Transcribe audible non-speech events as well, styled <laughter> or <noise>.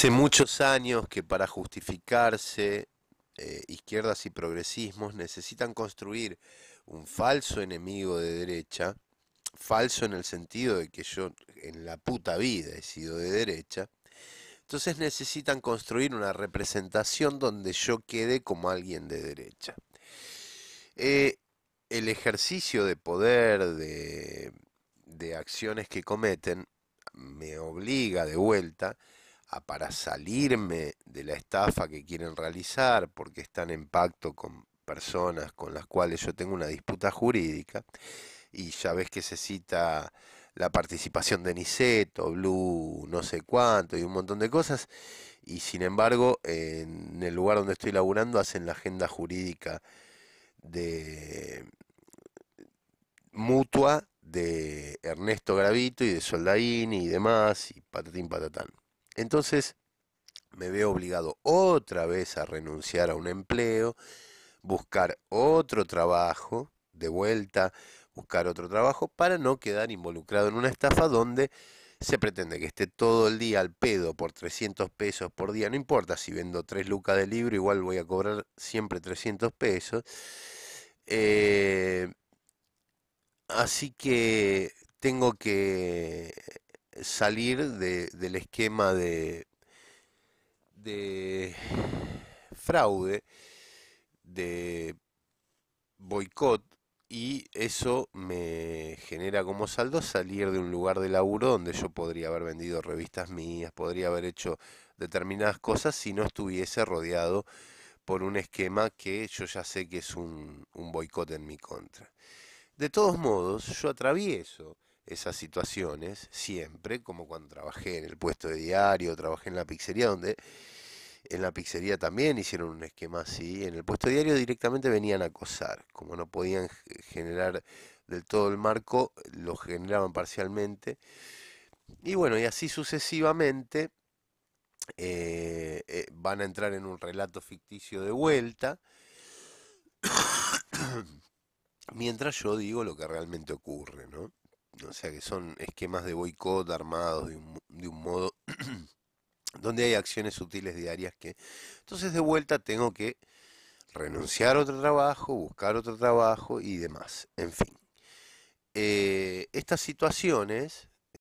Hace muchos años que para justificarse eh, izquierdas y progresismos necesitan construir un falso enemigo de derecha, falso en el sentido de que yo en la puta vida he sido de derecha, entonces necesitan construir una representación donde yo quede como alguien de derecha. Eh, el ejercicio de poder, de, de acciones que cometen, me obliga de vuelta a para salirme de la estafa que quieren realizar porque están en pacto con personas con las cuales yo tengo una disputa jurídica y ya ves que se cita la participación de Niceto, Blue, no sé cuánto y un montón de cosas y sin embargo en el lugar donde estoy laburando hacen la agenda jurídica de mutua de Ernesto Gravito y de Soldaini y demás y patatín patatán. Entonces me veo obligado otra vez a renunciar a un empleo, buscar otro trabajo, de vuelta, buscar otro trabajo para no quedar involucrado en una estafa donde se pretende que esté todo el día al pedo por 300 pesos por día, no importa si vendo 3 lucas de libro, igual voy a cobrar siempre 300 pesos. Eh, así que tengo que salir del esquema de, fraude, de boicot, y eso me genera como saldo salir de un lugar de laburo donde yo podría haber vendido revistas mías, podría haber hecho determinadas cosas si no estuviese rodeado por un esquema que yo ya sé que es un boicot en mi contra. De todos modos, yo atravieso esas situaciones siempre, como cuando trabajé en el puesto de diario, trabajé en la pizzería, donde en la pizzería también hicieron un esquema así, en el puesto de diario directamente venían a acosar, como no podían generar del todo el marco, lo generaban parcialmente, y bueno, y así sucesivamente eh, eh, van a entrar en un relato ficticio de vuelta. <coughs> mientras yo digo lo que realmente ocurre, ¿no? O sea que son esquemas de boicot armados de un, modo <clears throat> donde hay acciones sutiles diarias que... Entonces de vuelta tengo que renunciar a otro trabajo, buscar otro trabajo y demás. En fin. Eh, estas situaciones